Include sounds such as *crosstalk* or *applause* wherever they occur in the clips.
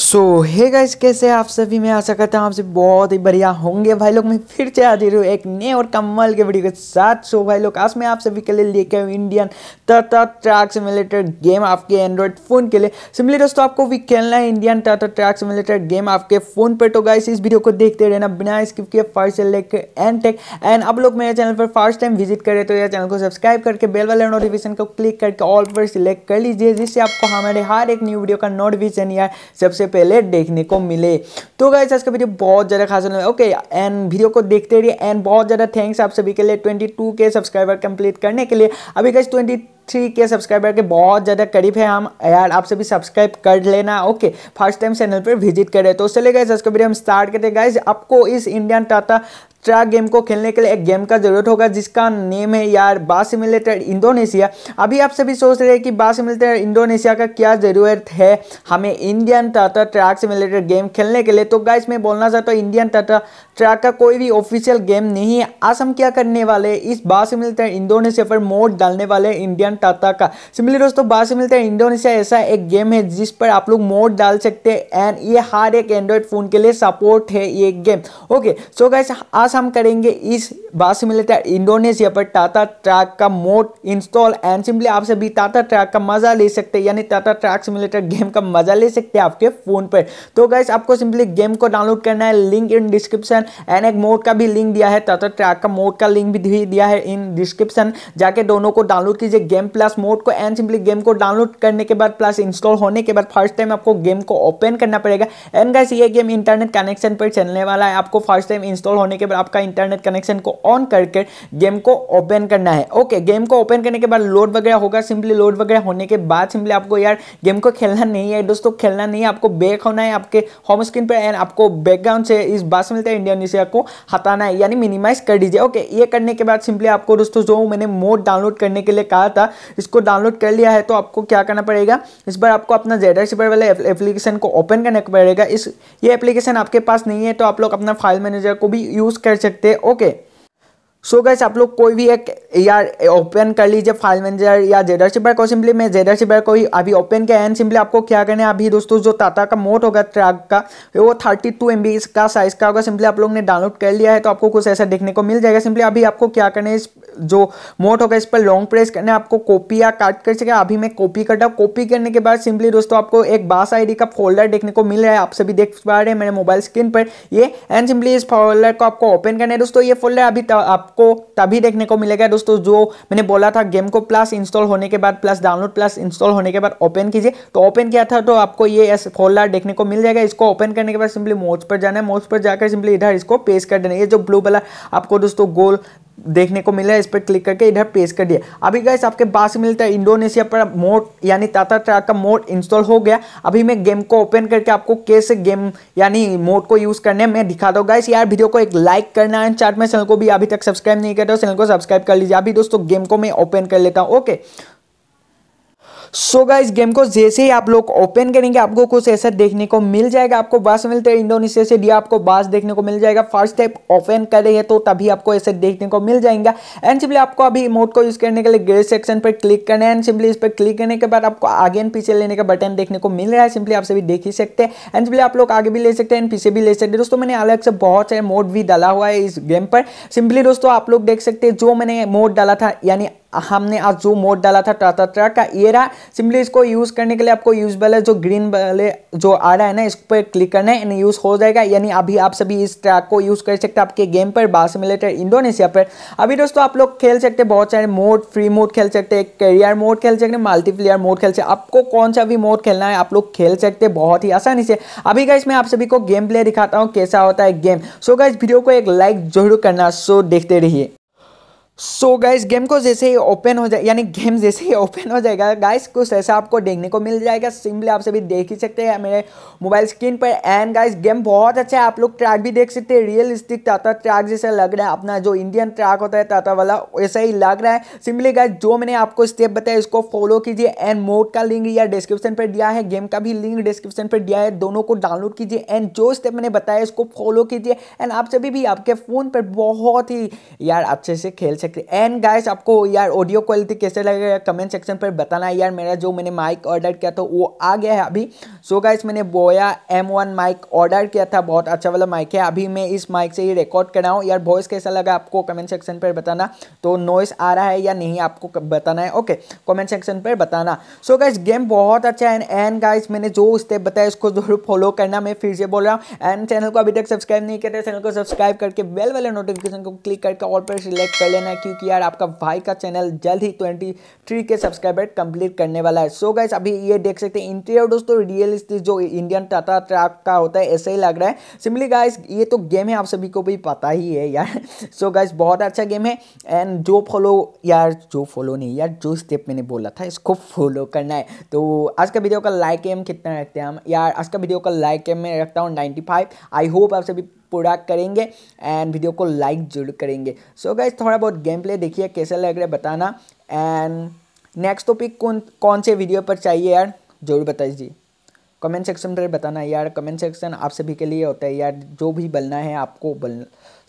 सो hey guys कैसे आप सभी मैं आशा करता हूँ आपसे बहुत ही बढ़िया होंगे भाई लोग मैं फिर से हाजिर हूँ एक नए और कमल के वीडियो के साथ सो भाई लोग आज मैं आप सभी के लिए लेके आऊँ Indian Tata truck simulated game आपके एंड्रॉयड फ़ोन के लिए सिमिली दोस्तों आपको भी खेलना है Indian Tata truck simulated game आपके फ़ोन पर तो गाइस इस वीडियो को देखते रहना बिना स्किप किए फर्स्ट से लेकर एंड टेक एंड आप लोग मेरे चैनल पर फर्स्ट टाइम विजिट करें तो यह चैनल को सब्सक्राइब करके बेल वाले नोटिफिकेशन को क्लिक करके ऑल पर सिलेक्ट कर लीजिए जिससे आपको हमारे हर एक न्यू वीडियो का नोटिफिकेशन या सबसे सबसे पहले देखने को मिले तो गाइस आज का वीडियो बहुत ज़्यादा खास होने ओके एंड वीडियो को देखते रहिए एंड बहुत ज़्यादा थैंक्स आप सभी के लिए twenty two K subscriber complete करने के लिए अभी guys twenty three K subscriber के बहुत ज़्यादा करीब है हम यार आप सभी सब्सक्राइब कर लेना ओके फर्स्ट टाइम चैनल पर विजिट करें तो चले गए आज का वीडियो हम स्टार्ट करते हैं गाइज आपको इस इंडियन टाटा एक्स्ट्रा गेम को खेलने के लिए एक गेम का जरूरत होगा जिसका नेम है यार बासिमिलेटेड इंडोनेशिया अभी आप सभी सोच रहे हैं कि बासिमिलेटेड इंडोनेशिया का क्या ज़रूरत है हमें Indian Tata truck simulator game खेलने के लिए तो गाइस मैं बोलना चाहता हूँ इंडियन टाटा ट्रैक का कोई भी ऑफिशियल गेम नहीं है आज हम क्या करने वाले इस बा सिमुलेटर इंडोनेशिया पर मोड डालने वाले इंडियन टाटा का सिमिलर दोस्तों मिलते हैं इंडोनेशिया ऐसा एक गेम है जिस पर आप लोग मोड डाल सकते हैं एंड ये हर एक एंड्रॉयड फ़ोन के लिए सपोर्ट है ये गेम ओके सो गाइस आज आज हम करेंगे इस बात से मिलता है इंडोनेशिया पर टाटा ट्रैक का मोड इंस्टॉल एंड सिंपली आप सभी टाटा ट्रैक का मजा ले सकते हैं यानी टाटा ट्रैक सिमुलेटर गेम का मजा ले सकते हैं आपके फोन पर तो गैस आपको सिंपली गेम को डाउनलोड करना है लिंक इन डिस्क्रिप्शन एंड एक मोड का भी लिंक दिया है टाटा ट्रैक का मोड का लिंक भी दिया है इन डिस्क्रिप्शन जाके दोनों को डाउनलोड कीजिए गेम प्लस मोड को एंड सिंपली गेम को डाउनलोड करने के बाद प्लस इंस्टॉल होने के बाद फर्स्ट टाइम आपको गेम को ओपन करना पड़ेगा एंड गैस ये गेम इंटरनेट कनेक्शन पर चलने वाला है आपको फर्स्ट टाइम इंस्टॉल होने के बाद आपका इंटरनेट कनेक्शन को ऑन करके गेम को ओपन करना है ओके गेम को ओपन करने के बाद लोड वगैरह होगा सिंपली लोड वगैरह होने के बाद सिंपली आपको यार गेम को खेलना नहीं है दोस्तों खेलना नहीं है आपको बैक होना है आपके होम स्क्रीन पर एंड आपको बैकग्राउंड से इस बात से मिलता है इंडियन को हटाना है यानी मिनिमाइज कर दीजिए ओके ये करने के बाद सिंपली आपको दोस्तों जो मैंने मोड डाउनलोड करने के लिए कहा था इसको डाउनलोड कर लिया है तो आपको क्या करना पड़ेगा इस बार आपको अपना जेडर सिपर वाले एप्लीकेशन को ओपन करना पड़ेगा इस ये एप्लीकेशन आपके पास नहीं है तो आप लोग अपना फाइल मैनेजर को भी यूज़ कर सकते हैं ओके सो so गैस आप लोग कोई भी एक यार ओपन कर लीजिए फाइल मैनेजर या जेडर शिपर को सिंपली मैं जेडर शिपर को ही अभी ओपन किया एंड सिंपली आपको क्या करना है अभी दोस्तों जो टाटा का मोट होगा ट्रैक का वो थर्टी टू एम का साइज का होगा सिंपली आप लोग ने डाउनलोड कर लिया है तो आपको कुछ ऐसा देखने को मिल जाएगा सिंपली अभी आपको क्या करना है इस जो मोट होगा इस पर लॉन्ग प्रेस करना है आपको कॉपी या काट कर सके अभी मैं कॉपी करता हूँ कॉपी करने के बाद सिंपली दोस्तों आपको एक बास आई का फोल्डर देखने को मिल रहा है आप सभी देख पा रहे हैं मेरे मोबाइल स्क्रीन पर ये एंड सिंपली इस फोल्डर को आपको ओपन करना है दोस्तों ये फोल्डर अभी आप आपको तभी देखने को मिलेगा दोस्तों जो मैंने बोला था गेम को प्लस इंस्टॉल होने के बाद प्लस डाउनलोड प्लस इंस्टॉल होने के बाद ओपन कीजिए तो ओपन किया था तो आपको ये फोल्डर देखने को मिल जाएगा इसको ओपन करने के बाद सिंपली मोच पर जाना है मोच पर जाकर सिंपली इधर इसको पेश कर देना ये जो ब्लू कलर आपको दोस्तों गोल देखने को मिला है इस पर क्लिक करके इधर पेश कर दिया अभी गैस आपके पास मिलता है इंडोनेशिया पर मोड यानी टाटा ट्रैक का मोड इंस्टॉल हो गया अभी मैं गेम को ओपन करके आपको कैसे गेम यानी मोड को यूज़ करने में दिखा दो गैस यार वीडियो को एक लाइक करना है चार्ट में चैनल को भी अभी तक सब्सक्राइब नहीं करता चैनल को सब्सक्राइब कर लीजिए अभी दोस्तों गेम को मैं ओपन कर लेता हूँ okay so so guys game को जैसे ही आप लोग ओपन करेंगे आपको कुछ ऐसा देखने को मिल जाएगा आपको बास मिलते हैं इंडोनेशिया से डी आपको बास देखने को मिल जाएगा फर्स्ट टाइप ओपन करें तो तभी आपको ऐसे देखने को मिल जाएगा एंड सिंपली आपको अभी इमोट को यूज करने के लिए ग्रे सेक्शन पर क्लिक करना है एंड सिंपली इस पर क्लिक करने के बाद आपको आगे एंड पीछे लेने का बटन देखने को मिल रहा है सिंपली आप सभी देख ही सकते हैं एंड सिंपली आप लोग आगे भी ले सकते हैं एंड पीछे भी ले सकते हैं दोस्तों मैंने अलग से बहुत सारे मोड भी डाला हुआ है इस गेम पर सिंपली दोस्तों आप लोग देख सकते हैं जो मैंने मोड डाला था यानी हमने आज जो मोड डाला था टाटा ट्रा का ये रहा सिंपली इसको यूज करने के लिए आपको यूज वाले जो ग्रीन वाले जो आ रहा है ना इस पर क्लिक करना है यूज हो जाएगा यानी अभी आप सभी इस ट्रैक को यूज कर सकते हैं आपके गेम पर बार सिमुलेटर इंडोनेशिया पर अभी दोस्तों आप लोग खेल सकते हैं बहुत सारे मोड फ्री मोड खेल सकते हैं करियर मोड खेल सकते हैं मल्टीप्लेयर मोड खेल सकते आपको कौन सा भी मोड खेलना है आप लोग खेल सकते हैं बहुत ही आसानी से अभी गाइस इसमें आप सभी को गेम प्ले दिखाता हूँ कैसा होता है गेम सो गाइस वीडियो को एक लाइक जरूर करना सो देखते रहिए सो so गाइस गेम को जैसे ही ओपन हो जाए यानी गेम जैसे ही ओपन हो जाएगा गाइस कुछ ऐसा आपको देखने को मिल जाएगा सिंपली आप सभी देख ही सकते हैं मेरे मोबाइल स्क्रीन पर एंड गाइस गेम बहुत अच्छा है आप लोग ट्रैक भी देख सकते हैं रियलिस्टिक टाटा ट्रैक जैसा लग रहा है अपना जो इंडियन ट्रैक होता है टाटा वाला वैसा ही लग रहा है सिंपली गाइज जो मैंने आपको स्टेप बताया इसको फॉलो कीजिए एंड मोड का लिंक या डिस्क्रिप्शन पर दिया है गेम का भी लिंक डिस्क्रिप्शन पर दिया है दोनों को डाउनलोड कीजिए एंड जो स्टेप मैंने बताया इसको फॉलो कीजिए एंड आप सभी भी आपके फ़ोन पर बहुत ही यार अच्छे से खेल सकते एंड गाइस आपको यार ऑडियो क्वालिटी कैसे लगेगा कमेंट सेक्शन पर बताना यार मेरा जो मैंने माइक ऑर्डर किया था वो आ गया है अभी सो so गाइस मैंने बोया एम वन माइक ऑर्डर किया था बहुत अच्छा वाला माइक है अभी मैं इस माइक से ही रिकॉर्ड कर रहा हूँ यार वॉइस कैसा लगा आपको कमेंट सेक्शन पर बताना तो नॉइस आ रहा है या नहीं आपको बताना है ओके कमेंट सेक्शन पर बताना सो so गाइस गेम बहुत अच्छा है एंड गाइस मैंने जो स्टेप बताया उसको जरूर फॉलो करना मैं फिर से बोल रहा हूँ एंड चैनल को अभी तक सब्सक्राइब नहीं करते चैनल को सब्सक्राइब करके बेल वाले नोटिफिकेशन को क्लिक करके ऑल पर सिलेक्ट कर लेना है क्योंकि यार आपका भाई का चैनल जल्द ही twenty three K subscriber complete करने वाला है सो so गाइस अभी ये देख सकते हैं इंटीरियर दोस्तों रियलिस्टिक जो इंडियन टाटा ट्रैक का होता है ऐसे ही लग रहा है सिंपली गाइस ये तो गेम है आप सभी को भी पता ही है यार सो *laughs* so गाइस बहुत अच्छा गेम है एंड जो फॉलो यार जो फॉलो नहीं यार जो स्टेप मैंने बोला था इसको फॉलो करना है तो आज का वीडियो का लाइक एम कितना रखते हैं हम यार आज का वीडियो का लाइक एम मैं रखता हूँ नाइन्टी फाइव आई होप आप सभी पूरा करेंगे एंड वीडियो को लाइक जरूर करेंगे सो so गाइज थोड़ा बहुत गेम प्ले देखिए कैसा लग रहा है बताना एंड नेक्स्ट टॉपिक कौन कौन से वीडियो पर चाहिए यार जरूर बताइए कमेंट सेक्शन पर बताना यार कमेंट सेक्शन आप सभी के लिए होता है यार जो भी बनना है आपको बन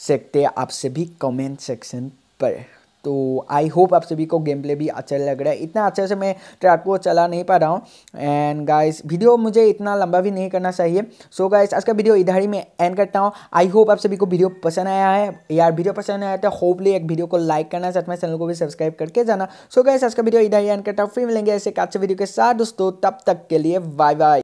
सकते हैं आप सभी कमेंट सेक्शन पर तो आई होप आप सभी को गेम प्ले भी अच्छा लग रहा है इतना अच्छे से मैं ट्रैक को चला नहीं पा रहा हूँ एंड गाइस वीडियो मुझे इतना लंबा भी नहीं करना चाहिए सो गाइस आज का वीडियो इधर ही मैं एंड करता हूँ आई होप आप सभी को वीडियो पसंद आया है यार वीडियो पसंद आया तो होपली एक वीडियो को लाइक करना साथ में चैनल को भी सब्सक्राइब करके जाना सो गाइस आज का वीडियो इधर ही एंड करता हूँ फिर मिलेंगे ऐसे एक अच्छे वीडियो के साथ दोस्तों तब तक के लिए बाय बाय